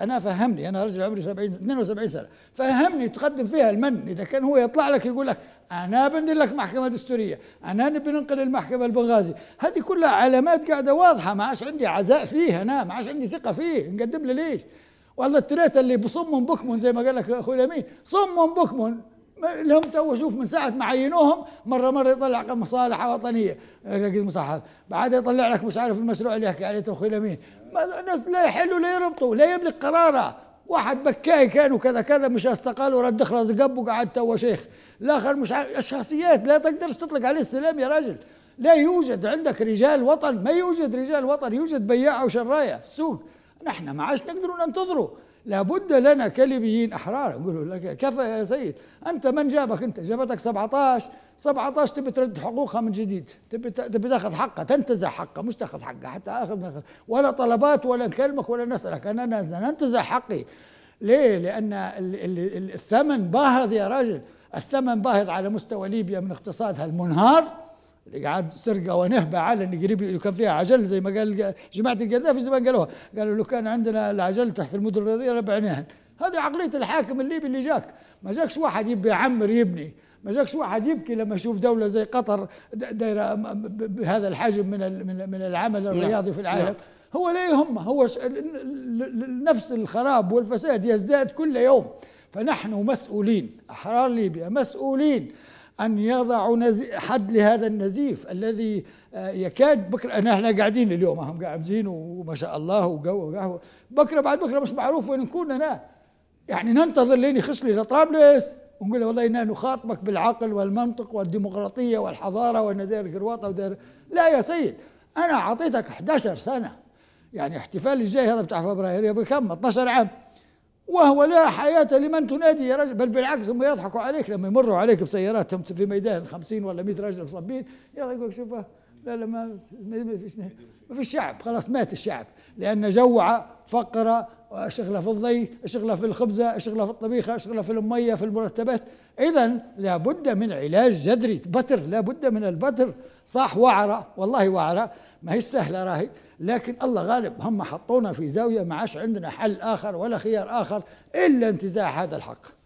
انا فهمني انا رجل عمري 70 72 سنه فهمني تقدم فيها المن اذا كان هو يطلع لك يقول لك انا بندير لك محكمه دستوريه انا نبي ننقل المحكمه لبنغازي هذه كلها علامات قاعده واضحه ما عادش عندي عزاء فيه انا ما عادش عندي ثقه فيه نقدم له ليش والله التلاتة اللي بصم بكم زي ما قال لك اخوي الامين صم بكم لهم تو شوف من ساعة ما عينوهم مرة مرة يطلع مصالح وطنية مصالح يطلع لك مش عارف المشروع اللي يحكي عليه اخوي الامين ما الناس لا يحلوا لا يربطوا لا يملك قراره واحد بكاي كان وكذا كذا مش استقال ورد خلاص قب وقعد هو شيخ الاخر مش الشخصيات لا تقدرش تطلق عليه السلام يا راجل لا يوجد عندك رجال وطن ما يوجد رجال وطن يوجد بياع وشرايه في السوق نحن ما عادش نقدروا ننتظروا لابد لنا كليبيين احرار نقول لك كفى يا سيد انت من جابك انت جابتك 17 17 تبي ترد حقوقها من جديد تبي تبي تاخذ حقها تنتزع حقها مش تاخذ حقها حتى اخذ ناخذ ولا طلبات ولا نكلمك ولا نسالك انا نازل ننتزع حقي ليه؟ لان الثمن باهظ يا راجل الثمن باهظ على مستوى ليبيا من اقتصادها المنهار قعد سرقه ونهبه على قريب اللي كان فيها عجل زي ما قال جماعه القذافي زمان قالوها قالوا لو كان عندنا العجل تحت المدن الرياضيه لبعناها هذه عقليه الحاكم الليبي اللي جاك ما جاكش واحد يبي يعمر يبني ما جاكش واحد يبكي لما يشوف دوله زي قطر دايره بهذا الحجم من من العمل نعم. الرياضي في العالم نعم. هو لا يهمه هو نفس الخراب والفساد يزداد كل يوم فنحن مسؤولين احرار ليبيا مسؤولين أن يضعوا حد لهذا النزيف الذي آه، يكاد بكرة أنا احنا قاعدين اليوم هم قاعدين وما شاء الله وقهوة وقهوة بكرة بعد بكرة مش معروف وين نكون أنا يعني ننتظر لين يخش لي لطرابلس ونقول والله إنا نخاطبك بالعقل والمنطق والديمقراطية والحضارة وأن دير قرواطة ودير لا يا سيد أنا أعطيتك 11 سنة يعني احتفال الجاي هذا بتاع فبراير يبقى كم 12 عام وهو لا حياة لمن تنادي يا رجل بل بالعكس هم يضحكوا عليك لما يمروا عليك بسياراتهم في ميدان 50 ولا 100 رجل مصابين يقول لك شوف لا لا ما فيش ما فيش شعب خلاص مات الشعب لأن جوع فقر اشغله في الضي اشغله في الخبزه اشغله في الطبيخه اشغله في الميه في المرتبات اذا لابد من علاج جذري بتر لابد من البتر صح وعره والله وعره ما هي سهله راهي لكن الله غالب هم حطونا في زاويه ما عادش عندنا حل اخر ولا خيار اخر الا انتزاع هذا الحق